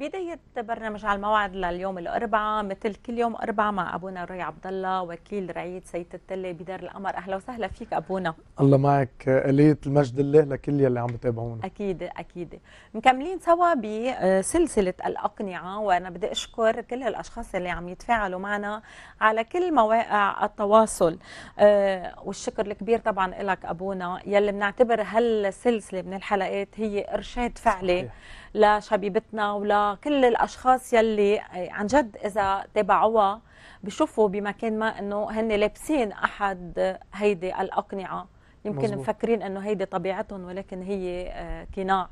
بداية برنامج على الموعد لليوم الأربعاء مثل كل يوم أربعاء مع أبونا روي عبد الله وكيل رعية سيدة التلة بدار القمر أهلا وسهلا فيك أبونا الله معك آلية المجد الله لكل يلي عم بتابعونا أكيد أكيد مكملين سوا بسلسلة الأقنعة وأنا بدي أشكر كل الأشخاص اللي عم يتفاعلوا معنا على كل مواقع التواصل آه، والشكر الكبير طبعا لك أبونا يلي بنعتبر هالسلسلة من الحلقات هي إرشاد فعلي صحيح. لشبيبتنا ولكل الاشخاص يلي آه، عن جد اذا تابعوها بشوفوا بمكان ما انه هن لابسين احد هيدي الاقنعه يمكن مزبوط. مفكرين انه هيدي طبيعتهم ولكن هي آه، قناع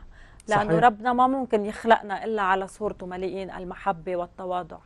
لانه ربنا ما ممكن يخلقنا الا على صورته مليئين المحبه والتواضع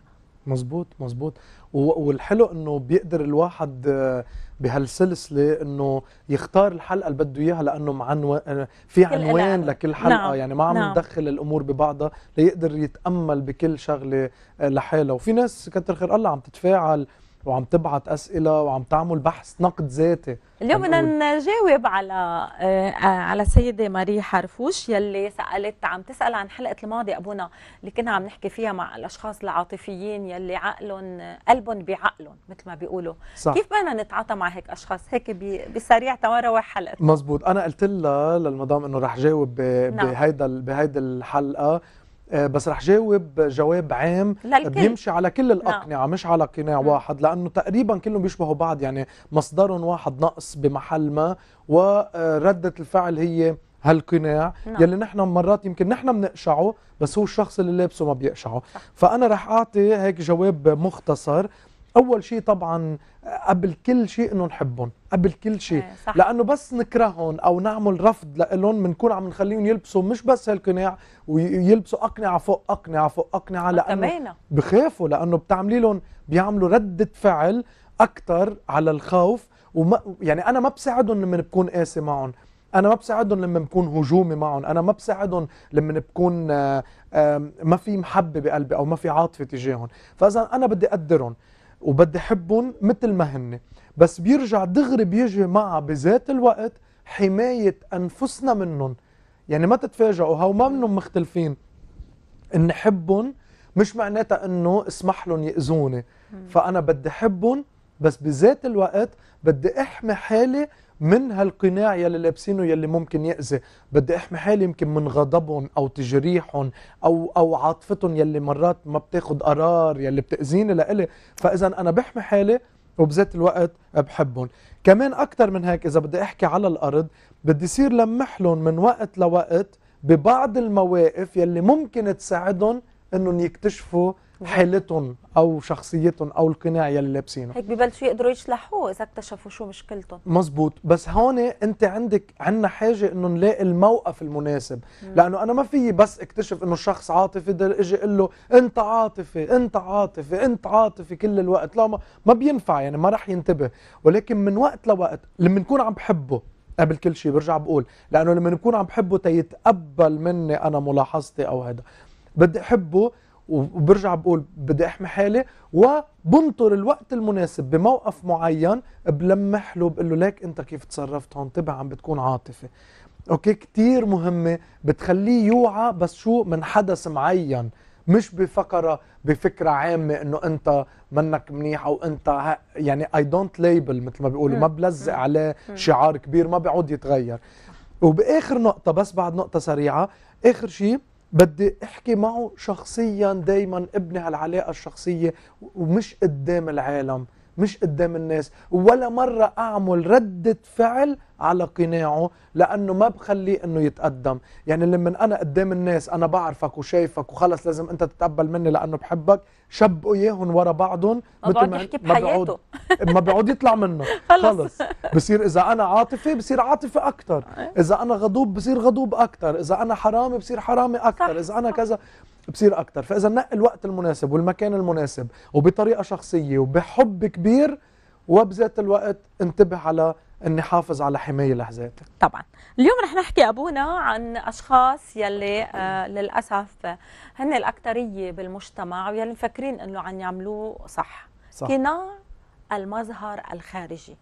مزبوط مزبوط والحلو انه بيقدر الواحد آه، بهالسلسله انه يختار الحلقه اللي بده اياها لانه معنو... آه، في عنوان لكل حلقه نعم. يعني ما عم نعم. ندخل الامور ببعضها ليقدر يتامل بكل شغله آه، لحالها وفي ناس كتر خير الله عم تتفاعل وعم تبعت اسئله وعم تعمل بحث نقد ذاتي اليوم بدنا نجاوب على آه، آه، على السيده ماري حرفوش يلي سالت عم تسال عن حلقه الماضي ابونا اللي كنا عم نحكي فيها مع الاشخاص العاطفيين يلي عقلهم قلبهم بعقلهم مثل ما بيقولوا صح. كيف بدنا نتعاطى مع هيك اشخاص هيك بسريع تواروح حلقه مزبوط انا قلت لها للمدام انه رح جاوب بهيدا نعم. بهيدا الحلقه آه، بس رح جاوب جواب عام للكل. بيمشي على كل نعم. الاقنعه نعم. مش على قناع نعم. واحد لانه تقريبا كلهم بيشبهوا بعض يعني مصدرهم واحد نقص بمحل ما ورده آه، الفعل هي هالقناع نعم. يلي نحن مرات يمكن نحن بنقشعه بس هو الشخص اللي لابسه ما بيقشعه صح. فانا رح اعطي هيك جواب مختصر اول شيء طبعا قبل كل شيء انه نحبهم قبل كل شيء إيه، لانه بس نكرههم او نعمل رفض لهم بنكون عم نخليهم يلبسوا مش بس هالقناع ويلبسوا اقنعه فوق اقنعه فوق اقنعه لانه بخافوا لانه بتعملي لهم بيعملوا رده فعل اكثر على الخوف وما يعني انا ما بساعدهم لما بكون قاسي معهم انا ما بساعدهم لما بكون هجومي معهم انا ما بساعدهم لما بكون ما في محبه بقلبي او ما في عاطفه تجاههم فاذا انا بدي اقدرهم وبدي حبهم مثل ما هن بس بيرجع دغري بيجي معها بذات الوقت حماية أنفسنا منهم يعني ما تتفاجئوا هو ما منهم مختلفين إن حبهم مش معناتها إنه اسمح لهم يأذوني فأنا بدي حبهم بس بذات الوقت بدي أحمي حالي من هالقناع يلي لابسينه يلي ممكن يأذي بدي احمي حالي يمكن من غضبهم او تجريحهم او او عاطفتهم يلي مرات ما بتاخد قرار يلي بتأذيني لإلي فاذا انا بحمي حالي وبذات الوقت بحبهم كمان اكثر من هيك اذا بدي احكي على الارض بدي صير لمحلهم من وقت لوقت ببعض المواقف يلي ممكن تساعدهم انهم يكتشفوا حالتهم او شخصيتهم او القناع يلي لابسينه هيك ببلشوا يقدروا يشلحوه اذا اكتشفوا شو مشكلتهم مزبوط بس هون انت عندك عندنا حاجه انه نلاقي الموقف المناسب مم. لانه انا ما فيي بس اكتشف انه الشخص عاطفي بدي اجي اقول له انت عاطفي انت عاطفي انت عاطفي كل الوقت لا ما, ما بينفع يعني ما راح ينتبه ولكن من وقت لوقت لما نكون عم بحبه قبل كل شيء برجع بقول لانه لما نكون عم بحبه تيتقبل مني انا ملاحظتي او هذا بدي احبه وبرجع بقول بدي احمي حالي وبنطر الوقت المناسب بموقف معين بلمح له بقول له ليك انت كيف تصرفت هون تبع عم بتكون عاطفه اوكي كثير مهمه بتخليه يوعى بس شو من حدث معين مش بفكرة بفكرة عامة انه انت منك منيح او انت يعني اي دونت ليبل مثل ما بيقولوا ما بلزق عليه شعار كبير ما بيعود يتغير وباخر نقطة بس بعد نقطة سريعة اخر شيء بدي احكي معه شخصيا دايما ابني هالعلاقة الشخصيه ومش قدام العالم مش قدام الناس ولا مرة أعمل ردة فعل على قناعه لأنه ما بخليه أنه يتقدم يعني لما أنا قدام الناس أنا بعرفك وشايفك وخلص لازم أنت تتقبل مني لأنه بحبك شبقوا اياهم ورا بعضهم مثل ما ما مبعوض يطلع منه خلص بصير اذا انا عاطفي بصير عاطفي اكثر اذا انا غضوب بصير غضوب اكثر اذا انا حرامي بصير حرامي اكثر اذا انا كذا بصير اكثر فاذا نقي الوقت المناسب والمكان المناسب وبطريقه شخصيه وبحب كبير وبذات الوقت انتبه على اني حافظ على حمايه لحظاتي طبعا اليوم رح نحكي ابونا عن اشخاص يلي آه للاسف هن الاكثريه بالمجتمع ويلي مفكرين انه عم يعملوه صح, صح. قناع المظهر الخارجي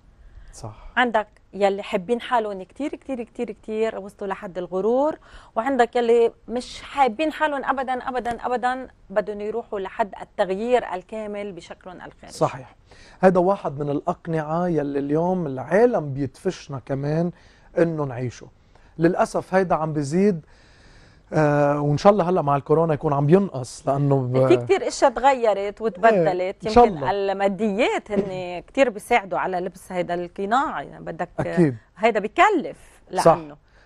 صح عندك يلي حابين حالهم كثير كثير كثير كثير وصلوا لحد الغرور وعندك يلي مش حابين حالهم ابدا ابدا ابدا بدهم يروحوا لحد التغيير الكامل بشكلهم الخارجي صحيح هذا واحد من الاقنعه يلي اليوم العالم بيدفشنا كمان انه نعيشه للاسف هيدا عم بزيد آه وان شاء الله هلا مع الكورونا يكون عم ينقص لانه ب... في كثير اشياء تغيرت وتبدلت إيه يمكن الماديات هن كثير بيساعدوا على لبس هيدا القناع يعني بدك أكيد. هيدا بكلف لانه صح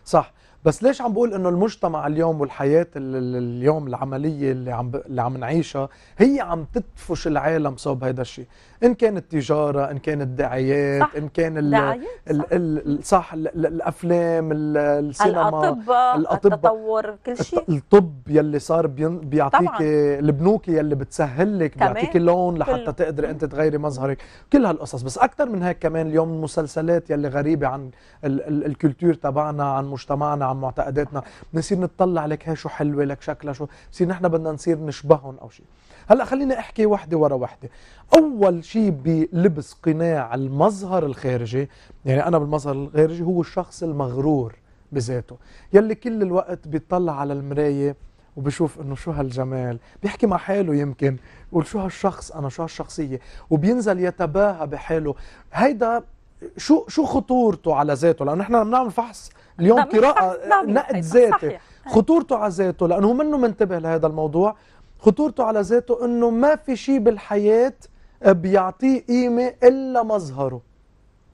صح بس ليش عم بقول انه المجتمع اليوم والحياه اليوم العمليه اللي عم ب... اللي عم نعيشها هي عم تدفش العالم صوب هيدا الشيء ان كان التجاره ان كان الدعايات ان كان ال الـ الـ صح الـ الـ الافلام الـ السينما الاطباء الاطباء التطور كل شيء الطب يلي صار بيعطيك البنوك يلي بتسهل لك بيعطيك لون لحتى تقدري انت تغيري مظهرك كل هالقصص بس اكثر من هيك كمان اليوم المسلسلات يلي غريبه عن الكولتور تبعنا عن مجتمعنا عن معتقداتنا بنصير نطلع لك هي شو حلوه لك شكلها شو بصير نحن بدنا نصير نشبههم او شيء هلا خليني احكي وحده ورا وحده اول شيء شيء بلبس قناع المظهر الخارجي يعني أنا بالمظهر الخارجي هو الشخص المغرور بذاته يلي كل الوقت بيطلع على المراية وبشوف انه شو هالجمال بيحكي مع حاله يمكن يقول شو هالشخص انا شو هالشخصيه وبينزل يتباهى بحاله هيدا شو شو خطورته على ذاته لانه عم بنعمل فحص اليوم قراءه نقد ذاتي خطورته على ذاته لانه منه منتبه لهذا الموضوع خطورته على ذاته انه ما في شيء بالحياه بيعطيه قيمة إلا مظهره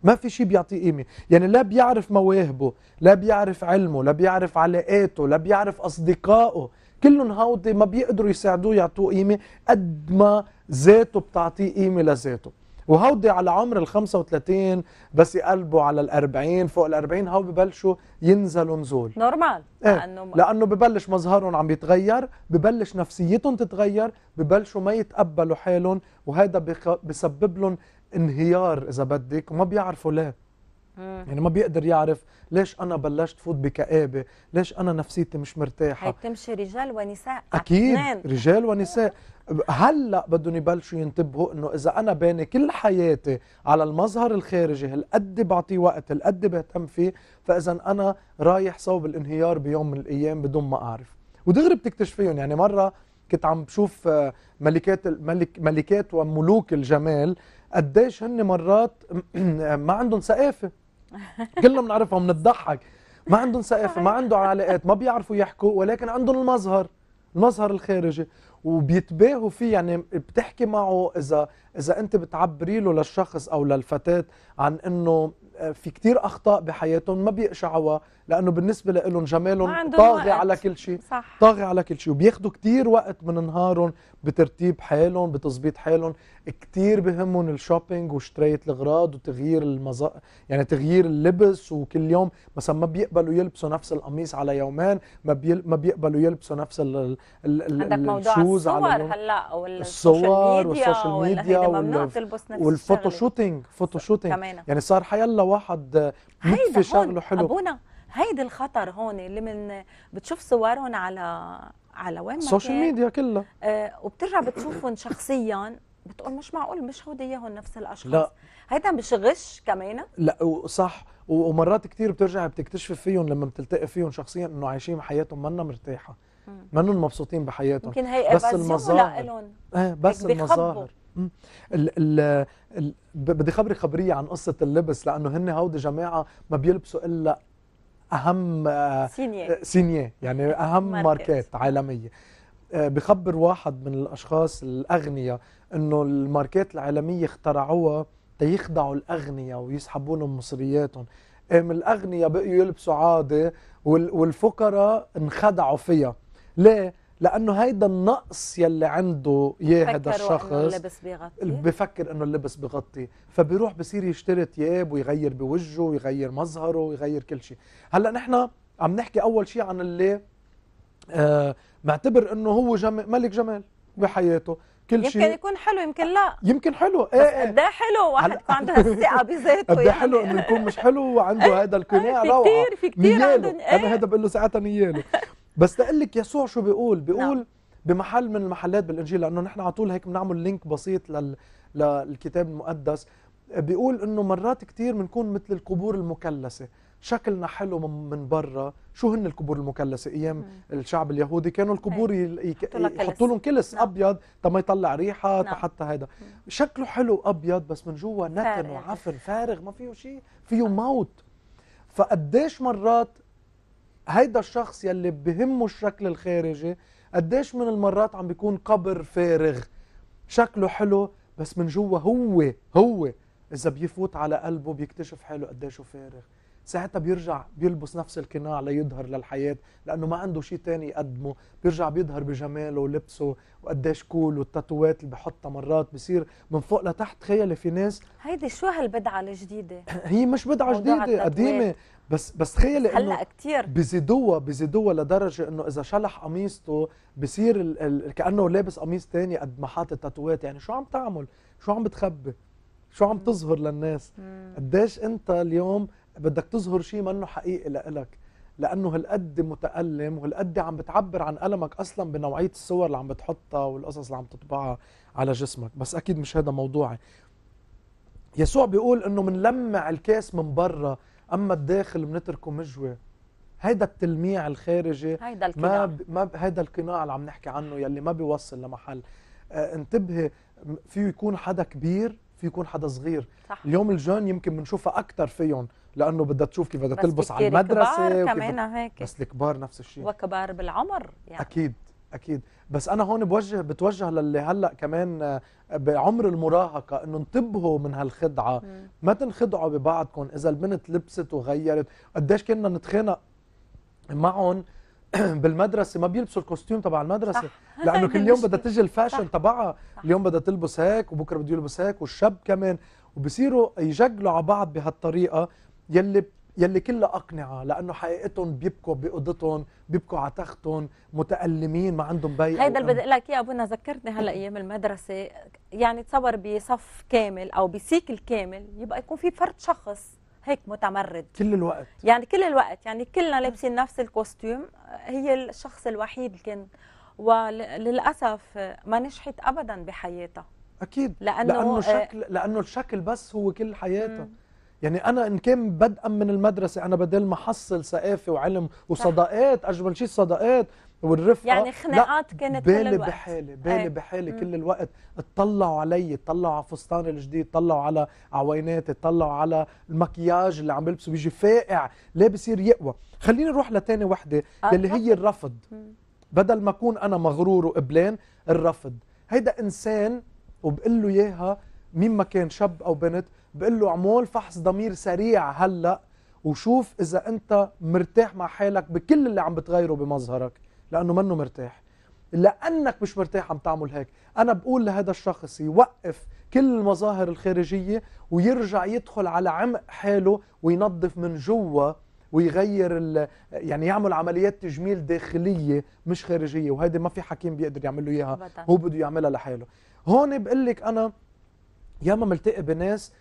ما في شيء بيعطيه قيمة يعني لا بيعرف مواهبه لا بيعرف علمه لا بيعرف علاقاته لا بيعرف أصدقائه كلهم هودي ما بيقدروا يساعدوه يعطوه قيمة قد ما ذاته بتعطيه قيمة لذاته وهودي على عمر ال 35 بس يقلبوا على ال 40 فوق ال 40 هو ببلشوا ينزلوا نزول نورمال إيه؟ لانه لانه ببلش مظهرهم عم يتغير ببلش نفسيتهم تتغير ببلشوا ما يتقبلوا حالهم وهذا بسبب لهم انهيار اذا بدك وما بيعرفوا ليه آه. يعني ما بيقدر يعرف ليش انا بلشت فوت بكآبه ليش انا نفسيتي مش مرتاحه هي بتمشي رجال ونساء اكيد عطنان. رجال ونساء هلا بدهم يبلشوا ينتبهوا انه اذا انا باني كل حياتي على المظهر الخارجي هالقد بعطيه وقت هالقد بهتم فيه فاذا انا رايح صوب الانهيار بيوم من الايام بدون ما اعرف ودغري بتكتشفيهم يعني مره كنت عم بشوف آه، ملكات الملك ملكات وملوك الجمال قديش هن مرات ما عندهم ثقافه كلنا بنعرفهم بنضحك ما عندهم سقف ما عندهم علاقات ما بيعرفوا يحكوا ولكن عندهم المظهر المظهر الخارجي وبيتباهوا فيه يعني بتحكي معه اذا اذا انت بتعبري له للشخص او للفتاه عن انه آه، في كتير اخطاء بحياتهم ما بيقشعوها لانه بالنسبه لهم جمالهم طاغي على كل شيء طاغي على كل شيء وبياخذوا كثير وقت من نهارهم بترتيب حالهم بتظبيط حالهم كثير بهمهم الشوبينج وشترية الاغراض وتغيير المزا... يعني تغيير اللبس وكل يوم مثلا ما بيقبلوا يلبسوا نفس القميص على يومين ما بيل... ما بيقبلوا يلبسوا نفس ال... ال... ال... عندك موضوع الصور على يوم... هلا والصور والسوشيال ميديا وال... والفوتوشوتينج فوتوشوتينج يعني صار حيلا واحد مكفي شغله حلو ابونا هيدي الخطر هون اللي من بتشوف صورهم على على وين ما السوشيال ميديا كلها آه وبترجع بتشوفهم شخصيا بتقول مش معقول مش هودي اياهم نفس الاشخاص لا هيدا مش غش كمان لا صح ومرات كثير بترجع بتكتشف فيهم لما بتلتقي فيهم شخصيا انه عايشين حياتهم منا مرتاحه منهم مبسوطين بحياتهم يمكن هي بس المظاهر اه بس المظاهر ال ال ال بدي خبرك خبريه عن قصه اللبس لانه هن هودي جماعه ما بيلبسوا الا اهم آه، سينيه آه، سينيه يعني اهم ماركت. ماركات عالميه آه، بخبر واحد من الاشخاص الاغنياء انه الماركات العالميه اخترعوها تيخدعوا الاغنياء ويسحبوا لهم مصرياتهم من الاغنياء بقوا يلبسوا عاده والفقراء انخدعوا فيها ليه لانه هيدا النقص يلي عنده اياه هذا الشخص إنه اللبس بيغطي بفكر انه اللبس بغطي فبيروح بصير يشتري ثياب ويغير بوجهه ويغير مظهره ويغير كل شيء هلا نحن عم نحكي اول شيء عن اللي آه معتبر انه هو جمال ملك جمال بحياته كل شيء يمكن يكون حلو يمكن لا يمكن حلو ايه بس إيه. قد ايه حلو واحد يكون عنده الثقه إيه بذاته قد حلو يعني. انه يكون مش حلو وعنده هذا القناع روعه في كثير في كثير انا هذا إيه. بقول له ساعتها نياله بس لأقول لك يسوع شو بيقول بيقول نعم. بمحل من المحلات بالانجيل لانه نحن على طول هيك بنعمل لينك بسيط لل... للكتاب المقدس بيقول انه مرات كثير بنكون مثل القبور المكلسه شكلنا حلو من برا شو هن القبور المكلسه ايام مم. الشعب اليهودي كانوا القبور يحطوا لهم كلس نعم. ابيض تما يطلع ريحه نعم. حتى هذا شكله حلو ابيض بس من جوا نتن وعفن فارغ ما فيه شيء فيه موت فقديش مرات هيدا الشخص يلي بهمه الشكل الخارجي قديش من المرات عم بيكون قبر فارغ شكله حلو بس من جوا هو هو اذا بيفوت على قلبه بيكتشف حاله قديشه فارغ ساعتها بيرجع بيلبس نفس القناع ليظهر للحياة لأنه ما عنده شيء تاني يقدمه بيرجع بيظهر بجماله ولبسه وقديش كول والتاتوات اللي بحطها مرات بصير من فوق لتحت تخيلي في ناس هيدي شو هالبدعة الجديدة؟ هي مش بدعة جديدة قديمة بس بس تخيلي انه هلا كثير بزيدوها بزيدوها لدرجه انه اذا شلح قميصته بصير ال... ال... كانه لابس قميص ثاني قد ما حاطط تاتوات يعني شو عم تعمل؟ شو عم بتخبي؟ شو عم تظهر للناس؟ قديش انت اليوم بدك تظهر شيء منه حقيقي لإلك لانه هالقد متالم وهالقد عم بتعبر عن المك اصلا بنوعيه الصور اللي عم بتحطها والقصص اللي عم تطبعها على جسمك بس اكيد مش هذا موضوعي يسوع بيقول انه منلمع الكاس من برا اما الداخل بنتركه مجوي هيدا التلميع الخارجي هيدا القناع ما ب... ما ب... هيدا القناع اللي عم نحكي عنه يلي ما بيوصل لمحل آه انتبهي فيه يكون حدا كبير في يكون حدا صغير صح. اليوم الجون يمكن بنشوفها اكثر فيهم لانه بدها تشوف كيف بدها تلبس على المدرسه كمان هيك بس الكبار نفس الشيء وكبار بالعمر يعني اكيد اكيد بس انا هون بوجه بتوجه للي هلا كمان آه، بعمر المراهقه انه انتبهوا من هالخدعه ما تنخدعوا ببعضكم اذا البنت لبست وغيرت قديش كنا نتخانق معهم بالمدرسه ما بيلبسوا الكوستيوم تبع المدرسه لانه كل يوم بدها تجي الفاشن تبعها اليوم بدها تلبس هيك وبكره بده يلبس هيك والشاب كمان وبصيروا يجقلوا على بعض بهالطريقه يلي يلي كلها أقنعة لأنه حقيقتهم بيبكوا بأوضتهم بيبكوا على تختهم متألمين ما عندهم بي هيدا اللي بدي أقول لك يا أبونا ذكرتني هلا أيام المدرسة يعني تصور بصف كامل أو بسيكل كامل يبقى يكون في فرد شخص هيك متمرد كل الوقت يعني كل الوقت يعني كلنا لابسين نفس الكوستيوم هي الشخص الوحيد اللي كان وللاسف ما نجحت ابدا بحياتها اكيد لانه لانه آه، شكل لانه الشكل بس هو كل حياتها يعني انا ان كان بدءا من المدرسه انا بدل ما احصل ثقافه وعلم وصداقات اجمل شيء الصداقات والرفقه يعني خناقات كانت بالي كل الوقت بحالي بالي أي. بحالي كل الوقت اطلعوا علي اطلعوا على فستاني الجديد اطلعوا على عويناتي اطلعوا على المكياج اللي عم بلبسه بيجي فائع ليه بصير يقوى خليني نروح لتاني وحده آه. اللي هي الرفض بدل ما اكون انا مغرور وقبلان الرفض هيدا انسان وبقول له اياها مين ما كان شاب او بنت بقول له اعمل فحص ضمير سريع هلا وشوف اذا انت مرتاح مع حالك بكل اللي عم بتغيره بمظهرك لانه منه مرتاح لانك مش مرتاح عم تعمل هيك انا بقول لهذا الشخص يوقف كل المظاهر الخارجيه ويرجع يدخل على عمق حاله وينظف من جوا ويغير ال... يعني يعمل عمليات تجميل داخليه مش خارجيه وهيدي ما في حكيم بيقدر يعمل له اياها هو بده يعملها لحاله هون بقول لك انا ياما ملتقي بناس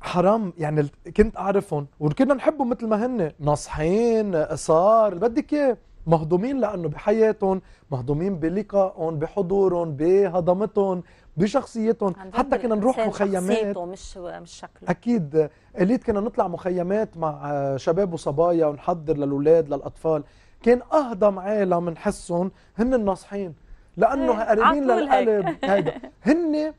حرام يعني كنت اعرفهم وكنا نحبهم مثل ما هن ناصحين صار بدك اياه مهضومين لانه بحياتهم مهضومين بلقائهم بحضورهم بهضمتهم بشخصيتهم حتى كنا نروح مخيمات مش مش شكله اكيد قليت كنا نطلع مخيمات مع آه، شباب وصبايا ونحضر للاولاد للاطفال كان اهضم عالم نحسهم هن الناصحين لانه إيه، قريبين للقلب هيدا هن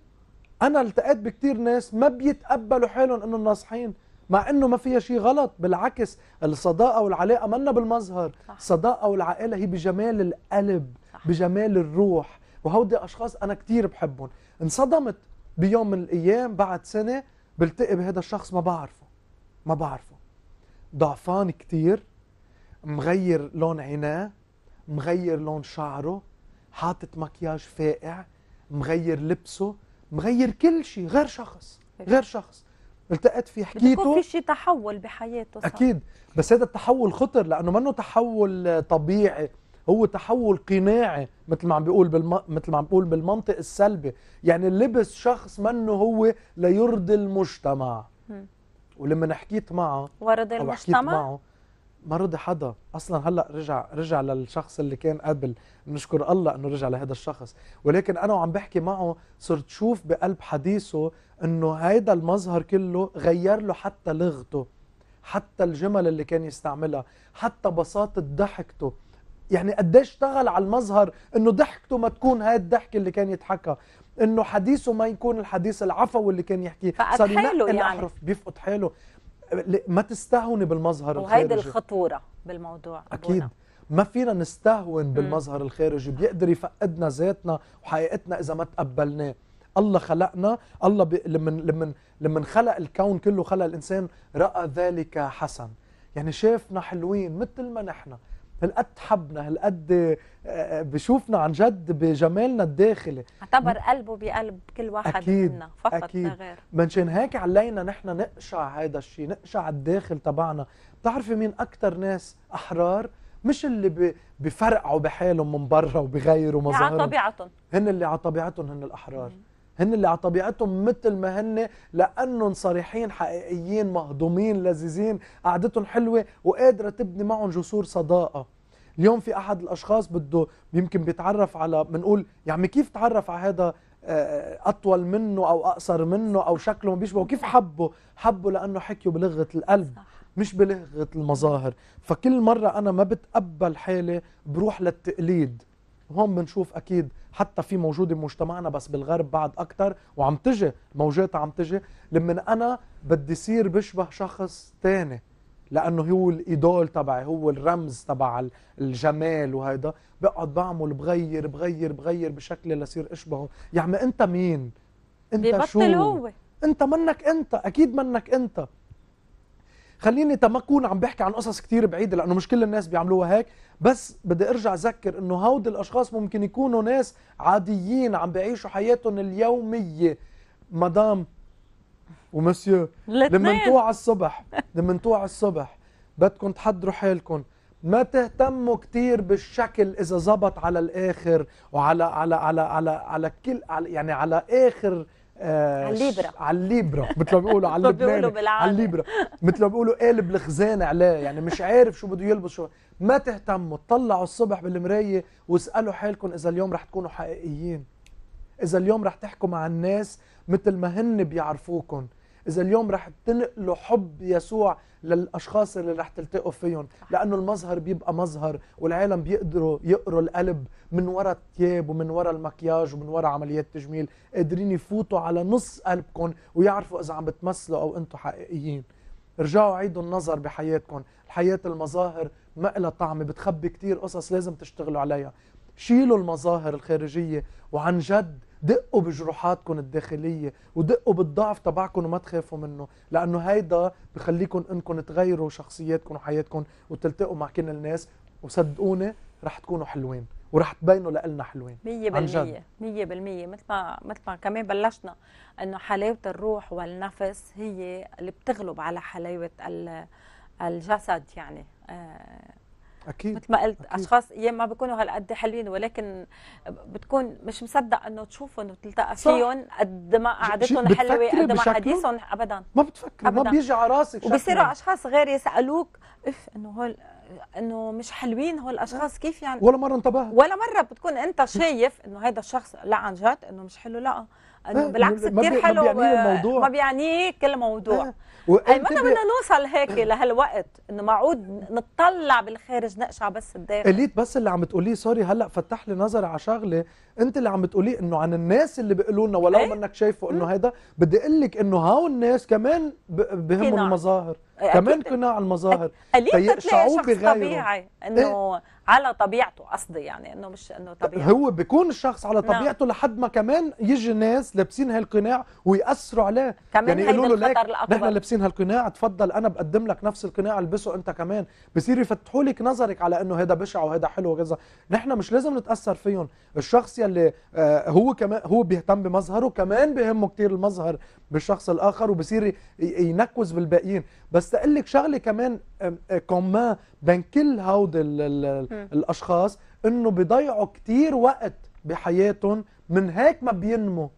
انا التقيت بكثير ناس ما بيتقبلوا حالهم انه ناصحين مع انه ما فيها شيء غلط بالعكس الصداقه والعلاقه منا بالمظهر صح. الصداقه والعائله هي بجمال القلب صح. بجمال الروح وهودي اشخاص انا كثير بحبهم انصدمت بيوم من الايام بعد سنه بلتقي بهذا الشخص ما بعرفه ما بعرفه ضعفان كثير مغير لون عيناه مغير لون شعره حاطط مكياج فائع مغير لبسه مغير كل شيء غير شخص إيه. غير شخص التقت فيه حكيته في شيء تحول بحياته صح؟ اكيد بس هذا التحول خطر لانه منه تحول طبيعي هو تحول قناعي مثل ما عم بيقول بالم... مثل ما عم بيقول بالمنطق السلبي يعني لبس شخص منه هو ليرضي المجتمع ولما حكيت معه ورد المجتمع معه ما رضي حدا اصلا هلا رجع رجع للشخص اللي كان قبل نشكر الله انه رجع لهذا الشخص ولكن انا وعم بحكي معه صرت شوف بقلب حديثه انه هيدا المظهر كله غير له حتى لغته حتى الجمل اللي كان يستعملها حتى بساطه ضحكته يعني قديش اشتغل على المظهر انه ضحكته ما تكون هاي الضحكه اللي كان يضحكها انه حديثه ما يكون الحديث العفوي اللي كان يحكيه صار حاله يعني. بيفقد حاله ما تستهوني بالمظهر الخارجي وهيدي الخطوره بالموضوع اكيد ما فينا نستهون بالمظهر الخارجي بيقدر يفقدنا ذاتنا وحقيقتنا اذا ما تقبلناه الله خلقنا الله بي... لمن لمن لمن خلق الكون كله خلق الانسان راى ذلك حسن يعني شافنا حلوين مثل ما نحن هالقد حبنا آه، هالقد آه، بشوفنا عن جد بجمالنا الداخلي اعتبر قلبه بقلب كل واحد أكيد منا فقط أكيد لا غير منشان هيك علينا نحن نقشع هذا الشيء نقشع الداخل تبعنا بتعرفي مين اكثر ناس احرار مش اللي بفرقعوا بحالهم من برا وبغيروا مظاهرهم على طبيعتهم هن اللي على طبيعتهم هن الاحرار هن اللي على طبيعتهم مثل ما هن لانهم صريحين حقيقيين مهضومين لذيذين قعدتهم حلوه وقادره تبني معهم جسور صداقه اليوم في احد الاشخاص بده يمكن بيتعرف على بنقول يا عمي كيف تعرف على هذا آه، اطول منه او اقصر منه او شكله ما بيشبهه كيف حبه حبه لانه حكيه بلغه القلب مش بلغه المظاهر فكل مره انا ما بتقبل حالي بروح للتقليد وهون بنشوف اكيد حتى في موجوده بمجتمعنا بس بالغرب بعد اكثر وعم تجي موجات عم تجي لما انا بدي صير بشبه شخص ثاني لانه هو الايدول تبعي هو الرمز تبع الجمال وهيدا بقعد بعمل بغير بغير بغير بشكلي لصير اشبهه يا عمي انت مين انت شو هو انت منك انت اكيد منك انت خليني تما ما اكون عم بحكي عن قصص كثير بعيده لانه مش كل الناس بيعملوها هيك بس بدي ارجع اذكر انه هود الاشخاص ممكن يكونوا ناس عاديين عم بيعيشوا حياتهم اليوميه مدام ومسيو لما توعى الصبح لما توعى الصبح بدكم تحضروا حالكم ما تهتموا كثير بالشكل اذا زبط على الاخر وعلى على على على على كل على يعني على اخر الليبرا آه على الليبرا على الليبرا مثل ما بيقولوا على اللبناني على الليبرا مثل ما بيقولوا قالب الخزانه عليه يعني مش عارف شو بده يلبس شو ما تهتموا طلعوا الصبح بالمرايه واسالوا حالكم اذا اليوم رح تكونوا حقيقيين اذا اليوم رح تحكوا مع الناس مثل ما هن بيعرفوكم اذا اليوم رح تنقلوا حب يسوع للاشخاص اللي رح تلتقوا فيهم لانه المظهر بيبقى مظهر والعالم بيقدروا يقروا القلب من وراء الثياب ومن وراء المكياج ومن وراء عمليات تجميل قادرين يفوتوا على نص قلبكم ويعرفوا اذا عم بتمثلوا او انتم حقيقيين رجعوا عيدوا النظر بحياتكم الحياه المظاهر ما لها طعم بتخبي كثير قصص لازم تشتغلوا عليها شيلوا المظاهر الخارجية وعن جد دقوا بجروحاتكم الداخليه ودقوا بالضعف تبعكم وما تخافوا منه لانه هيدا بخليكم انكم تغيروا شخصياتكم وحياتكم وتلتقوا مع كل الناس وصدقوني رح تكونوا حلوين ورح تبينوا لنا حلوين 100% 100% مثل ما مثل ما كمان بلشنا انه حلاوه الروح والنفس هي اللي بتغلب على حلاوه الجسد يعني آه اكيد مثل ما قلت أكيد. اشخاص ايام ما بيكونوا هالقد حلوين ولكن بتكون مش مصدق انه تشوفهم وتلتقى فيهم قد ما قعدتهم حلوه قد ما حديثهم ابدا ما بتفكر أبداً. ما بيجي على راسك وبصيروا اشخاص غير يسالوك اف انه هول انه مش حلوين هول الاشخاص كيف يعني ولا مره انتبهت ولا مره بتكون انت شايف انه هذا الشخص لا عن جد انه مش حلو لا آه، بالعكس كثير حلو آه، ما بيعنيه كل موضوع آه. آه، متى بدنا نوصل هيك لهالوقت انه معود نطلع بالخارج نقشع بس الداخل قليت بس اللي عم تقوليه سوري هلا فتح لي نظر على شغله انت اللي عم تقوليه انه عن الناس اللي بيقولوا لنا ولو ايه؟ منك شايفه انه هيدا بدي اقول لك انه هاو الناس كمان بهمهم نعم. المظاهر كمان قناع المظاهر قليل تلاقي طبيعي انه إيه؟ على طبيعته قصدي يعني انه مش انه طبيعي هو بيكون الشخص على نعم. طبيعته نعم. لحد ما كمان يجي ناس لابسين هالقناع ويأثروا عليه كمان يعني يقولوا له لك نحن لابسين هالقناع تفضل انا بقدم لك نفس القناع البسه انت كمان بصير يفتحوا لك نظرك على انه هذا بشع وهذا حلو وكذا نحن مش لازم نتاثر فيهم الشخص يلي آه هو كمان هو بيهتم بمظهره كمان بهمه كثير المظهر بالشخص الاخر وبصير ينكوز بالباقيين بس اقول لك شغله كمان كوما بين كل هود الاشخاص انه بيضيعوا كتير وقت بحياتهم من هيك ما بينمو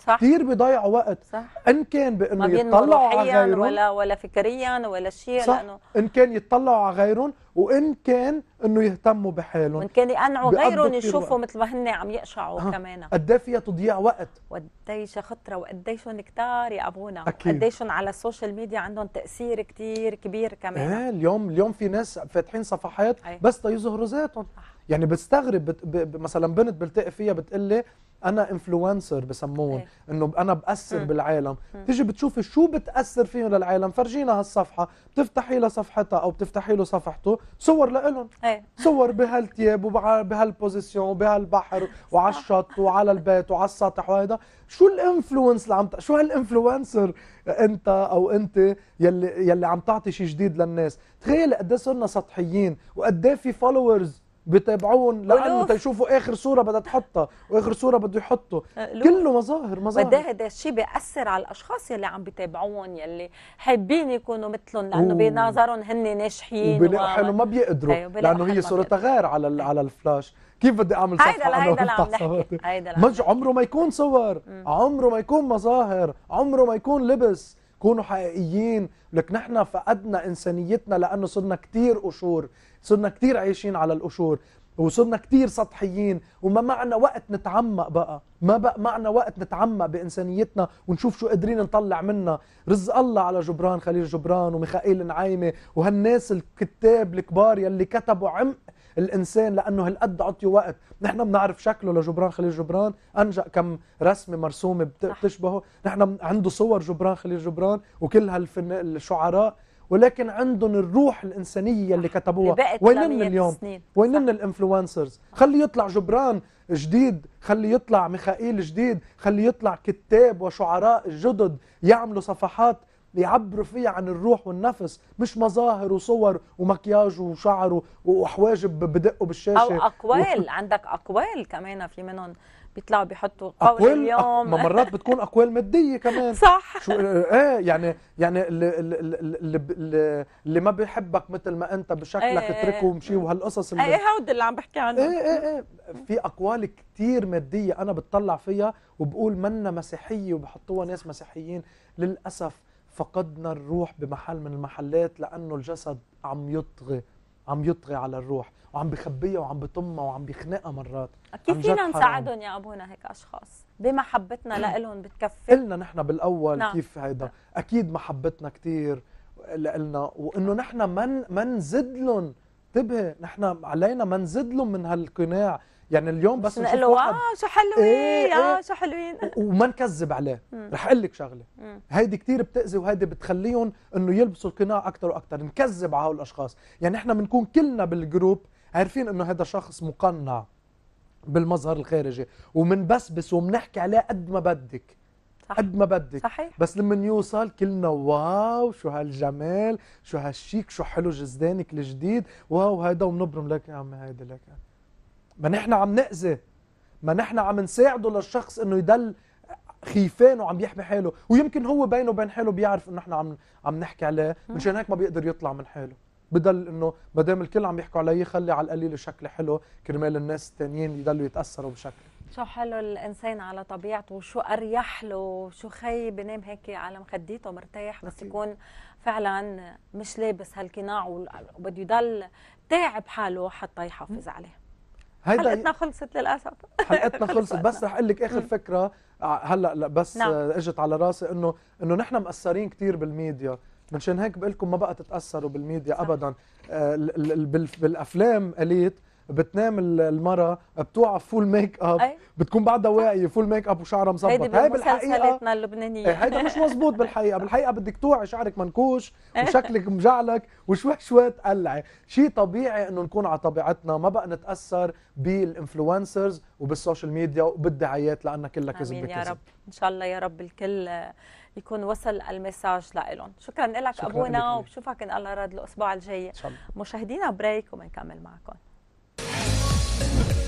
صح كثير بيضيعوا وقت صح ان كان بانه يطلعوا على غيرهم ولا ولا فكريا ولا شيء صح لانه ان كان يطلعوا على غيرهم وان كان انه يهتموا بحالهم وان كان يقنعوا غيرهم يشوفوا مثل ما هن عم يقشعوا كمان قد فيها تضيع وقت وقديش خطره وقديشهم كتار يا ابونا وقديشهم على السوشيال ميديا عندهم تاثير كتير كبير كمان آه اليوم اليوم في ناس فاتحين صفحات بس تيظهروا ذاتهم يعني بستغرب بت... ب... مثلا بنت بلتقي فيها بتقول لي انا انفلونسر بسمون إيه. انه انا باثر بالعالم تيجي بتشوفي شو بتاثر فيهم للعالم فرجينا هالصفحه بتفتحي لها صفحتها او بتفتحي له صفحته صور لهم إيه. صور بهالثياب وبهالبوزيسيون وبهالبحر وعلى الشط وعلى البيت وعلى السطح وهيدا شو الانفلونس اللي عم ت... شو هالانفلونسر انت او انت يلي يلي عم تعطي شيء جديد للناس تخيل قد ايه صرنا سطحيين وقد ايه في فولورز بتابعون لانه تيشوفوا اخر صوره بدها تحطها واخر صوره بده يحطه كله مظاهر مظاهر بده هذا الشيء بياثر على الاشخاص يلي عم بيتابعوهم يلي حابين يكونوا مثلهم لانه بنظرهم هن ناجحين وبناء حالهم ما بيقدروا أيوة، لانه هي صورتها غير على على الفلاش كيف بدي اعمل صفحه انا هيدا مج عمره ما يكون صور مم. عمره ما يكون مظاهر عمره ما يكون لبس كونوا حقيقيين لك نحن فقدنا انسانيتنا لانه صرنا كثير قشور صرنا كتير عايشين على القشور وصرنا كتير سطحيين وما معنا وقت نتعمق بقى ما بقى معنا وقت نتعمق بإنسانيتنا ونشوف شو قادرين نطلع منها رزق الله على جبران خليل جبران وميخائيل نعيمة وهالناس الكتاب الكبار يلي كتبوا عمق الانسان لانه هالقد عطيوا وقت نحن بنعرف شكله لجبران خليل جبران انجا كم رسمه مرسومه بتشبهه نحن عنده صور جبران خليل جبران وكل هالفن الشعراء ولكن عندهم الروح الانسانيه اللي كتبوها وينن اليوم وينن الانفلونسرز خلي يطلع جبران جديد خلي يطلع ميخائيل جديد خلي يطلع كتاب وشعراء جدد يعملوا صفحات يعبروا فيها عن الروح والنفس مش مظاهر وصور ومكياج وشعر وحواجب بدقوا بالشاشه او اقوال و... عندك اقوال كمان في منهم بيطلعوا بيحطوا قول اليوم مرات بتكون اقوال ماديه كمان صح شو ايه يعني يعني اللي, اللي ما بيحبك مثل ما انت بشكلك ايه اتركه ومشي وهالقصص اللي ايه هود اللي عم بحكي عنه ايه ايه ايه في اقوال كثير ماديه انا بتطلع فيها وبقول منا مسيحيه وبحطوها ناس مسيحيين للاسف فقدنا الروح بمحل من المحلات لانه الجسد عم يطغي عم يطغي على الروح وعم بخبيها وعم بطمها وعم بخنقها مرات كيف فينا نساعدهم يا ابونا هيك اشخاص بمحبتنا لهم بتكفي قلنا نحن بالاول نعم. كيف هيدا اكيد محبتنا كثير لنا وانه نحن ما ما نزد لهم انتبهي نحن علينا ما نزد لهم من هالقناع يعني اليوم بس نقول له اه شو حلوين إيه اه إيه. شو حلوين وما نكذب عليه رح اقول لك شغله هيدي كثير بتاذي وهيدي بتخليهم انه يلبسوا القناع اكثر واكثر نكذب على هول الاشخاص يعني احنا بنكون كلنا بالجروب عارفين انه هذا شخص مقنع بالمظهر الخارجي ومنبسبس ومنحكي عليه قد ما بدك قد ما بدك صحيح. بس لما يوصل كلنا واو شو هالجمال شو هالشيك شو حلو جزدانك الجديد واو هيدا وبنبرم لك يا عمي هيدا لك ما نحن عم نأذي ما نحن عم نساعده للشخص انه يضل خيفان وعم يحمي حاله ويمكن هو بينه وبين حاله بيعرف انه نحن عم عم نحكي عليه مشان هيك ما بيقدر يطلع من حاله بضل انه ما دام الكل عم يحكوا عليه خلي على القليل شكله حلو كرمال الناس الثانيين يضلوا يتاثروا بشكل شو حلو الانسان على طبيعته وشو اريح له وشو خي بنام هيك على مخديته مرتاح بس يكون فعلا مش لابس هالقناع وبده يضل تاعب حاله حتى يحافظ عليه هيدا حلقتنا خلصت للاسف حلقتنا خلصت بس رح اقول لك اخر فكره آه، هلا بس نعم. آه، اجت على راسي انه انه نحن مأثرين كثير بالميديا منشان هيك بقول لكم ما بقى تتاثروا بالميديا صح. ابدا آه، بالافلام قليت بتنام المراه بتوقع فول ميك اب بتكون بعدها واعيه فول ميك اب وشعرها مظبط هاي بالحقيقه اللبنانيه إيه، هيدا مش مزبوط بالحقيقه بالحقيقه بدك توعي شعرك منكوش وشكلك مجعلك وشوي شوي تقلعي شيء طبيعي انه نكون على طبيعتنا ما بقى نتاثر بالانفلونسرز وبالسوشيال ميديا وبالدعايات لانها كلها كذب بكذب يا رب ان شاء الله يا رب الكل يكون وصل المساج لإلهم شكرا لك ابونا وبشوفك ان الله راد الاسبوع الجاي مشاهدينا بريك وبنكمل معكم Thank you.